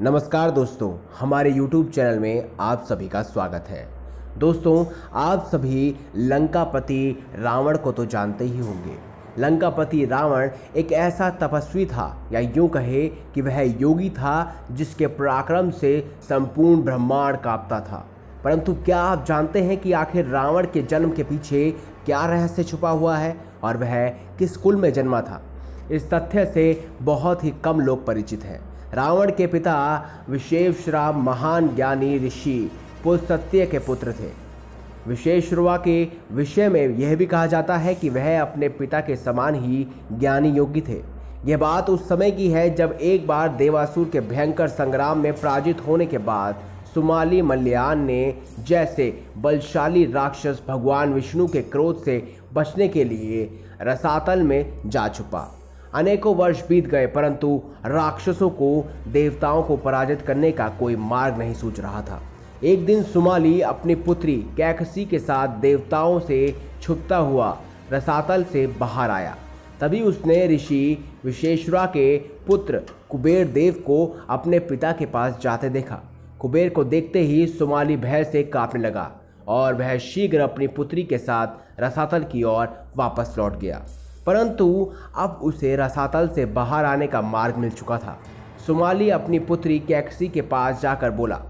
नमस्कार दोस्तों हमारे YouTube चैनल में आप सभी का स्वागत है दोस्तों आप सभी लंकापति रावण को तो जानते ही होंगे लंकापति रावण एक ऐसा तपस्वी था या यूँ कहे कि वह योगी था जिसके पराक्रम से संपूर्ण ब्रह्मांड कांपता था परंतु क्या आप जानते हैं कि आखिर रावण के जन्म के पीछे क्या रहस्य छुपा हुआ है और वह किस कुल में जन्मा था इस तथ्य से बहुत ही कम लोग परिचित हैं रावण के पिता विशेषराम महान ज्ञानी ऋषि पुलसत्य के पुत्र थे विशेषरुआ के विषय में यह भी कहा जाता है कि वह अपने पिता के समान ही ज्ञानी योग्य थे यह बात उस समय की है जब एक बार देवासुर के भयंकर संग्राम में पराजित होने के बाद सुमाली मल्यान ने जैसे बलशाली राक्षस भगवान विष्णु के क्रोध से बचने के लिए रसातल में जा छुपा अनेकों वर्ष बीत गए परंतु राक्षसों को देवताओं को पराजित करने का कोई मार्ग नहीं सूझ रहा था एक दिन सुमाली अपनी पुत्री कैकसी के साथ देवताओं से छुपता हुआ रसातल से बाहर आया तभी उसने ऋषि विशेश्वरा के पुत्र कुबेर देव को अपने पिता के पास जाते देखा कुबेर को देखते ही सुमाली भय से कांपने लगा और वह शीघ्र अपनी पुत्री के साथ रसातल की ओर वापस लौट गया परंतु अब उसे रसातल से बाहर आने का मार्ग मिल चुका था सुमाली अपनी पुत्री कैक्सी के पास जाकर बोला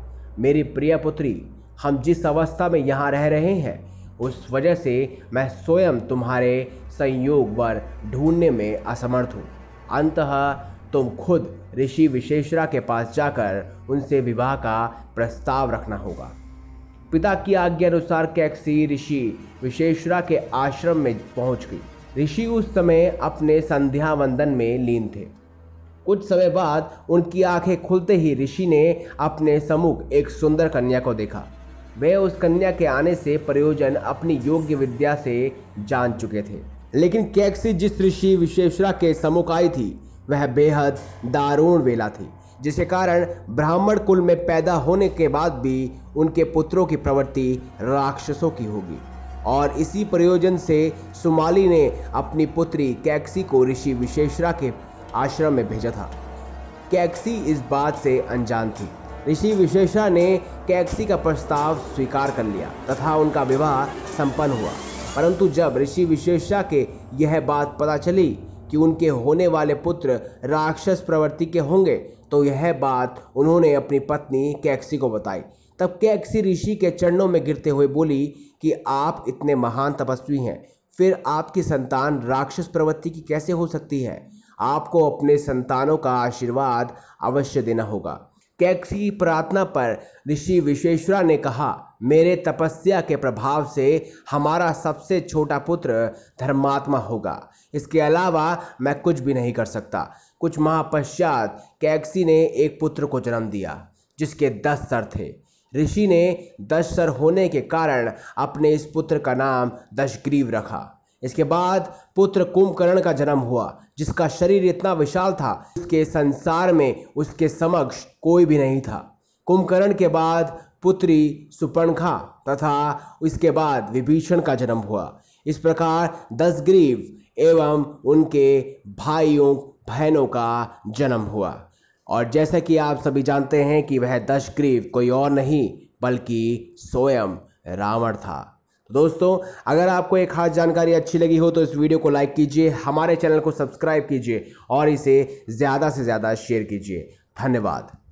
मेरी प्रिय पुत्री हम जिस अवस्था में यहाँ रह रहे हैं उस वजह से मैं स्वयं तुम्हारे संयोग पर ढूंढने में असमर्थ हूँ अंतः तुम खुद ऋषि विशेषरा के पास जाकर उनसे विवाह का प्रस्ताव रखना होगा पिता की आज्ञा अनुसार कैक्सी ऋषि विशेषरा के आश्रम में पहुंच गई ऋषि उस समय अपने संध्या वंदन में लीन थे कुछ समय बाद उनकी आंखें खुलते ही ऋषि ने अपने सम्मुख एक सुंदर कन्या को देखा वे उस कन्या के आने से प्रयोजन अपनी योग्य विद्या से जान चुके थे लेकिन कैक्सी जिस ऋषि विश्वेश्वरा के सम्मुख आई थी वह बेहद दारुण वेला थी जिसके कारण ब्राह्मण कुल में पैदा होने के बाद भी उनके पुत्रों की प्रवृत्ति राक्षसों की होगी और इसी प्रयोजन से सुमाली ने अपनी पुत्री कैक्सी को ऋषि विशेषरा के आश्रम में भेजा था कैक्सी इस बात से अनजान थी ऋषि विशेषरा ने कैक्सी का प्रस्ताव स्वीकार कर लिया तथा उनका विवाह संपन्न हुआ परंतु जब ऋषि विशेषरा के यह बात पता चली कि उनके होने वाले पुत्र राक्षस प्रवृत्ति के होंगे तो यह बात उन्होंने अपनी पत्नी कैक्सी को बताई तब कैक्सी ऋषि के चरणों में गिरते हुए बोली कि आप इतने महान तपस्वी हैं फिर आपकी संतान राक्षस प्रवृत्ति की कैसे हो सकती है आपको अपने संतानों का आशीर्वाद अवश्य देना होगा कैक्सी की प्रार्थना पर ऋषि विश्वेश्वरा ने कहा मेरे तपस्या के प्रभाव से हमारा सबसे छोटा पुत्र धर्मात्मा होगा इसके अलावा मैं कुछ भी नहीं कर सकता कुछ माह पश्चात कैक्सी ने एक पुत्र को जन्म दिया जिसके दस सर थे ऋषि ने दशसर होने के कारण अपने इस पुत्र का नाम दशग्रीव रखा इसके बाद पुत्र कुंभकर्ण का जन्म हुआ जिसका शरीर इतना विशाल था उसके संसार में उसके समक्ष कोई भी नहीं था कुंभकर्ण के बाद पुत्री सुपर्णखा तथा इसके बाद विभीषण का जन्म हुआ इस प्रकार दशग्रीव एवं उनके भाइयों बहनों का जन्म हुआ और जैसा कि आप सभी जानते हैं कि वह दशग्रीव कोई और नहीं बल्कि स्वयं रावण था तो दोस्तों अगर आपको एक खास जानकारी अच्छी लगी हो तो इस वीडियो को लाइक कीजिए हमारे चैनल को सब्सक्राइब कीजिए और इसे ज़्यादा से ज़्यादा शेयर कीजिए धन्यवाद